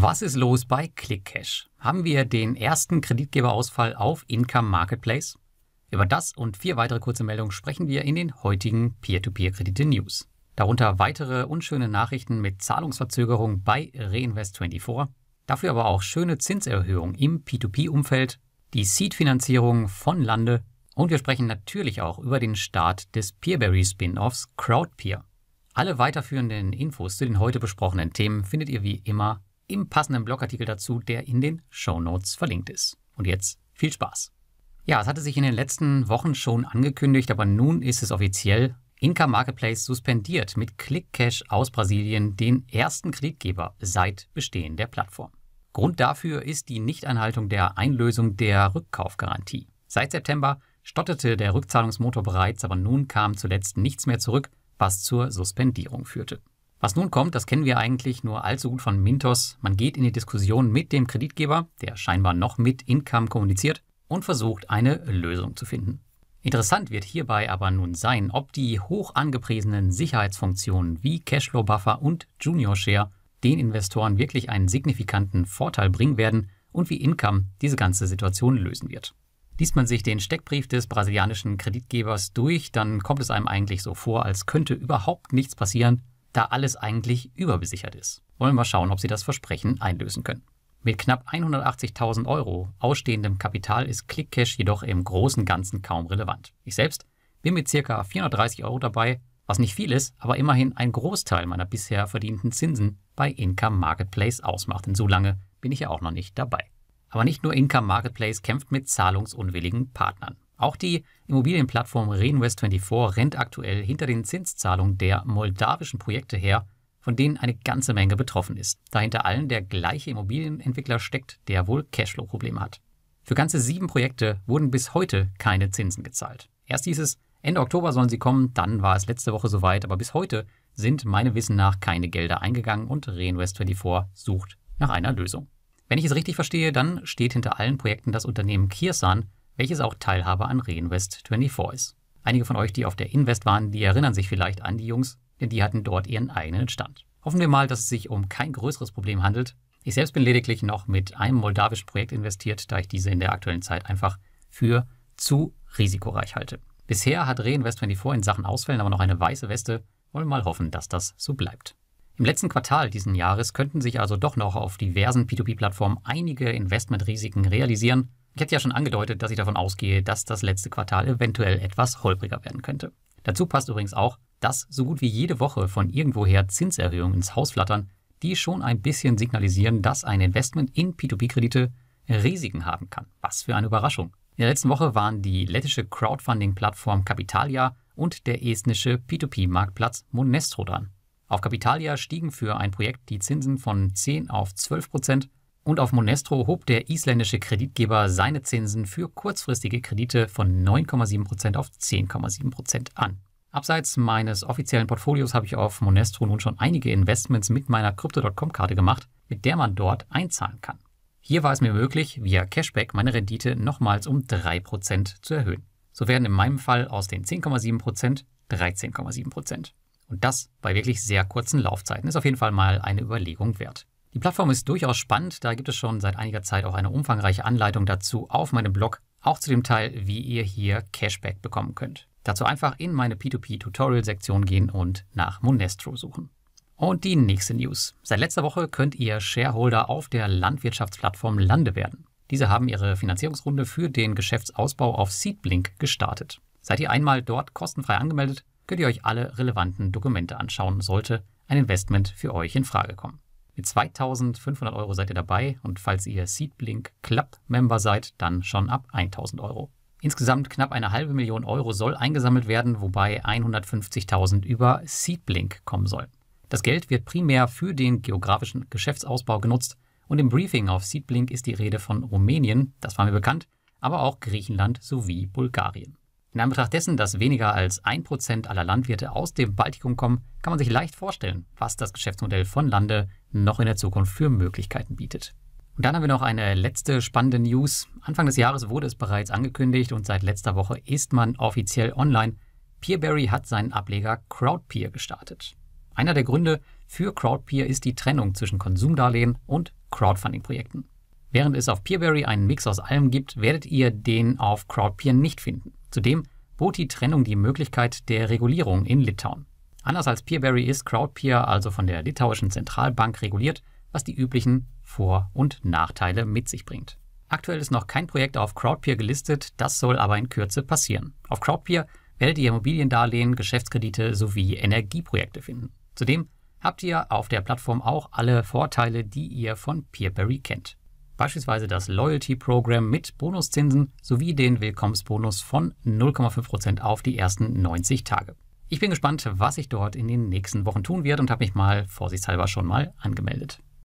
Was ist los bei ClickCash? Haben wir den ersten Kreditgeberausfall auf Income Marketplace? Über das und vier weitere kurze Meldungen sprechen wir in den heutigen Peer-to-Peer-Kredite-News. Darunter weitere unschöne Nachrichten mit Zahlungsverzögerung bei Reinvest24, dafür aber auch schöne Zinserhöhungen im P2P-Umfeld, die Seed-Finanzierung von Lande und wir sprechen natürlich auch über den Start des Peerberry-Spin-Offs CrowdPeer. Alle weiterführenden Infos zu den heute besprochenen Themen findet ihr wie immer im passenden Blogartikel dazu, der in den Show Notes verlinkt ist. Und jetzt viel Spaß! Ja, es hatte sich in den letzten Wochen schon angekündigt, aber nun ist es offiziell. Inka Marketplace suspendiert mit ClickCash aus Brasilien den ersten Kreditgeber seit Bestehen der Plattform. Grund dafür ist die Nichteinhaltung der Einlösung der Rückkaufgarantie. Seit September stottete der Rückzahlungsmotor bereits, aber nun kam zuletzt nichts mehr zurück, was zur Suspendierung führte. Was nun kommt, das kennen wir eigentlich nur allzu gut von Mintos. Man geht in die Diskussion mit dem Kreditgeber, der scheinbar noch mit Income kommuniziert, und versucht eine Lösung zu finden. Interessant wird hierbei aber nun sein, ob die hoch angepriesenen Sicherheitsfunktionen wie Cashflow Buffer und Junior Share den Investoren wirklich einen signifikanten Vorteil bringen werden und wie Income diese ganze Situation lösen wird. Liest man sich den Steckbrief des brasilianischen Kreditgebers durch, dann kommt es einem eigentlich so vor, als könnte überhaupt nichts passieren da alles eigentlich überbesichert ist. Wollen wir schauen, ob sie das Versprechen einlösen können. Mit knapp 180.000 Euro ausstehendem Kapital ist ClickCash jedoch im großen Ganzen kaum relevant. Ich selbst bin mit ca. 430 Euro dabei, was nicht viel ist, aber immerhin ein Großteil meiner bisher verdienten Zinsen bei Income Marketplace ausmacht, denn so lange bin ich ja auch noch nicht dabei. Aber nicht nur Income Marketplace kämpft mit zahlungsunwilligen Partnern. Auch die Immobilienplattform Reinvest24 rennt aktuell hinter den Zinszahlungen der moldawischen Projekte her, von denen eine ganze Menge betroffen ist, da hinter allen der gleiche Immobilienentwickler steckt, der wohl Cashflow-Probleme hat. Für ganze sieben Projekte wurden bis heute keine Zinsen gezahlt. Erst hieß es, Ende Oktober sollen sie kommen, dann war es letzte Woche soweit, aber bis heute sind meinem Wissen nach keine Gelder eingegangen und Reinvest24 sucht nach einer Lösung. Wenn ich es richtig verstehe, dann steht hinter allen Projekten das Unternehmen Kiersan, welches auch Teilhaber an Reinvest24 ist. Einige von euch, die auf der Invest waren, die erinnern sich vielleicht an die Jungs, denn die hatten dort ihren eigenen Stand. Hoffen wir mal, dass es sich um kein größeres Problem handelt. Ich selbst bin lediglich noch mit einem moldawischen Projekt investiert, da ich diese in der aktuellen Zeit einfach für zu risikoreich halte. Bisher hat Reinvest24 in Sachen Ausfällen aber noch eine weiße Weste. Wollen mal hoffen, dass das so bleibt. Im letzten Quartal diesen Jahres könnten sich also doch noch auf diversen P2P-Plattformen einige Investmentrisiken realisieren. Ich hätte ja schon angedeutet, dass ich davon ausgehe, dass das letzte Quartal eventuell etwas holpriger werden könnte. Dazu passt übrigens auch, dass so gut wie jede Woche von irgendwoher Zinserhöhungen ins Haus flattern, die schon ein bisschen signalisieren, dass ein Investment in P2P-Kredite Risiken haben kann. Was für eine Überraschung. In der letzten Woche waren die lettische Crowdfunding-Plattform Capitalia und der estnische P2P-Marktplatz Monestro dran. Auf Capitalia stiegen für ein Projekt die Zinsen von 10 auf 12 Prozent und auf Monestro hob der isländische Kreditgeber seine Zinsen für kurzfristige Kredite von 9,7% auf 10,7% an. Abseits meines offiziellen Portfolios habe ich auf Monestro nun schon einige Investments mit meiner Crypto.com-Karte gemacht, mit der man dort einzahlen kann. Hier war es mir möglich, via Cashback meine Rendite nochmals um 3% zu erhöhen. So werden in meinem Fall aus den 10,7% 13,7%. Und das bei wirklich sehr kurzen Laufzeiten ist auf jeden Fall mal eine Überlegung wert. Die Plattform ist durchaus spannend, da gibt es schon seit einiger Zeit auch eine umfangreiche Anleitung dazu auf meinem Blog, auch zu dem Teil, wie ihr hier Cashback bekommen könnt. Dazu einfach in meine P2P-Tutorial-Sektion gehen und nach Monestro suchen. Und die nächste News. Seit letzter Woche könnt ihr Shareholder auf der Landwirtschaftsplattform Lande werden. Diese haben ihre Finanzierungsrunde für den Geschäftsausbau auf Seedblink gestartet. Seid ihr einmal dort kostenfrei angemeldet, könnt ihr euch alle relevanten Dokumente anschauen, sollte ein Investment für euch in Frage kommen. Mit 2500 Euro seid ihr dabei und falls ihr Seedblink Club Member seid, dann schon ab 1000 Euro. Insgesamt knapp eine halbe Million Euro soll eingesammelt werden, wobei 150.000 über Seedblink kommen sollen. Das Geld wird primär für den geografischen Geschäftsausbau genutzt und im Briefing auf Seedblink ist die Rede von Rumänien, das war mir bekannt, aber auch Griechenland sowie Bulgarien. In Anbetracht dessen, dass weniger als 1% aller Landwirte aus dem Baltikum kommen, kann man sich leicht vorstellen, was das Geschäftsmodell von Lande noch in der Zukunft für Möglichkeiten bietet. Und dann haben wir noch eine letzte spannende News. Anfang des Jahres wurde es bereits angekündigt und seit letzter Woche ist man offiziell online. Peerberry hat seinen Ableger Crowdpeer gestartet. Einer der Gründe für Crowdpeer ist die Trennung zwischen Konsumdarlehen und Crowdfunding-Projekten. Während es auf Peerberry einen Mix aus allem gibt, werdet ihr den auf Crowdpeer nicht finden. Zudem bot die Trennung die Möglichkeit der Regulierung in Litauen. Anders als Peerberry ist Crowdpeer also von der litauischen Zentralbank reguliert, was die üblichen Vor- und Nachteile mit sich bringt. Aktuell ist noch kein Projekt auf Crowdpeer gelistet, das soll aber in Kürze passieren. Auf Crowdpeer werdet ihr Immobiliendarlehen, Geschäftskredite sowie Energieprojekte finden. Zudem habt ihr auf der Plattform auch alle Vorteile, die ihr von Peerberry kennt. Beispielsweise das Loyalty Program mit Bonuszinsen sowie den Willkommensbonus von 0,5% auf die ersten 90 Tage. Ich bin gespannt, was ich dort in den nächsten Wochen tun werde und habe mich mal vorsichtshalber schon mal angemeldet.